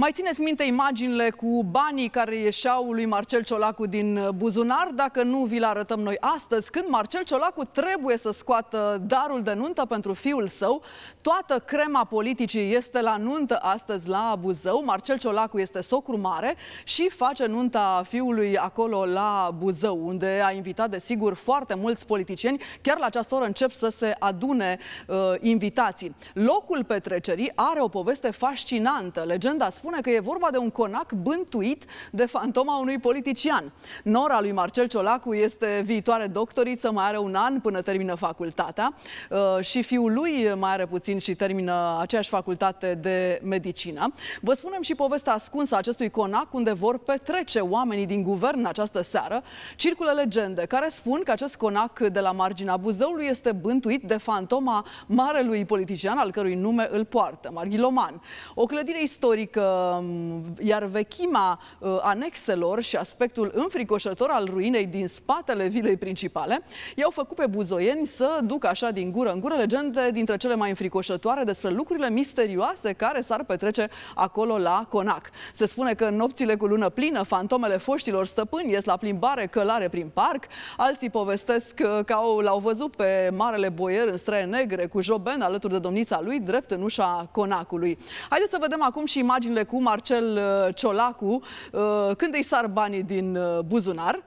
Mai țineți minte imaginile cu banii care ieșeau lui Marcel Ciolacu din uh, buzunar? Dacă nu, vi le arătăm noi astăzi, când Marcel Ciolacu trebuie să scoată darul de nuntă pentru fiul său. Toată crema politicii este la nuntă astăzi la Buzău. Marcel Ciolacu este socru mare și face nunta fiului acolo la Buzău, unde a invitat, desigur, foarte mulți politicieni. Chiar la această oră încep să se adune uh, invitații. Locul petrecerii are o poveste fascinantă. Legenda spune spune că e vorba de un conac bântuit de fantoma unui politician. Nora lui Marcel Ciolacu este viitoare doctoriță, mai are un an până termină facultatea uh, și fiul lui mai are puțin și termină aceeași facultate de medicină. Vă spunem și povestea ascunsă a acestui conac unde vor petrece oamenii din guvern această seară. Circulă legende care spun că acest conac de la marginea Buzăului este bântuit de fantoma marelui politician al cărui nume îl poartă, Marghiloman. O clădire istorică Um, iar vechima uh, anexelor și aspectul înfricoșător al ruinei din spatele vilei principale i-au făcut pe buzoieni să ducă așa din gură în gură legende dintre cele mai înfricoșătoare despre lucrurile misterioase care s-ar petrece acolo la Conac. Se spune că în nopțile cu lună plină, fantomele foștilor stăpâni ies la plimbare călare prin parc, alții povestesc uh, că l-au văzut pe marele boier în străie negre cu Joben alături de domnița lui, drept în ușa Conacului. Haideți să vedem acum și imaginile cu Marcel uh, Ciolacu uh, când îi sar banii din uh, buzunar.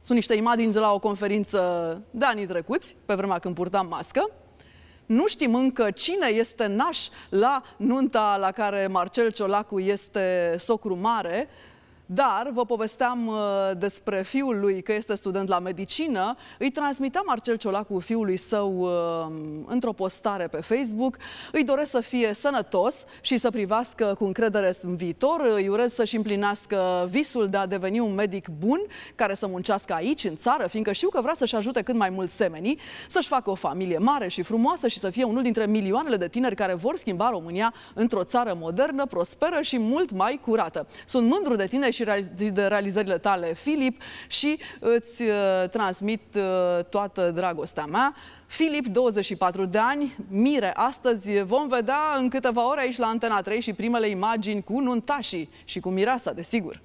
Sunt niște imagini de la o conferință de anii trecuți, pe vremea când purtam mască. Nu știm încă cine este naș la nunta la care Marcel Ciolacu este socru mare, dar vă povesteam uh, despre fiul lui că este student la medicină. Îi transmitea Marcel Ciolacu fiului său uh, într-o postare pe Facebook. Îi doresc să fie sănătos și să privească cu încredere în viitor. Îi urez să-și împlinească visul de a deveni un medic bun care să muncească aici, în țară, fiindcă știu că vrea să-și ajute cât mai mulți semenii, să-și facă o familie mare și frumoasă și să fie unul dintre milioanele de tineri care vor schimba România într-o țară modernă, prosperă și mult mai curată. Sunt mândru de tine și și de realizările tale, Filip, și îți uh, transmit uh, toată dragostea mea. Filip, 24 de ani, mire, astăzi vom vedea în câteva ore aici la Antena 3 și primele imagini cu nuntașii și cu mireasa, desigur.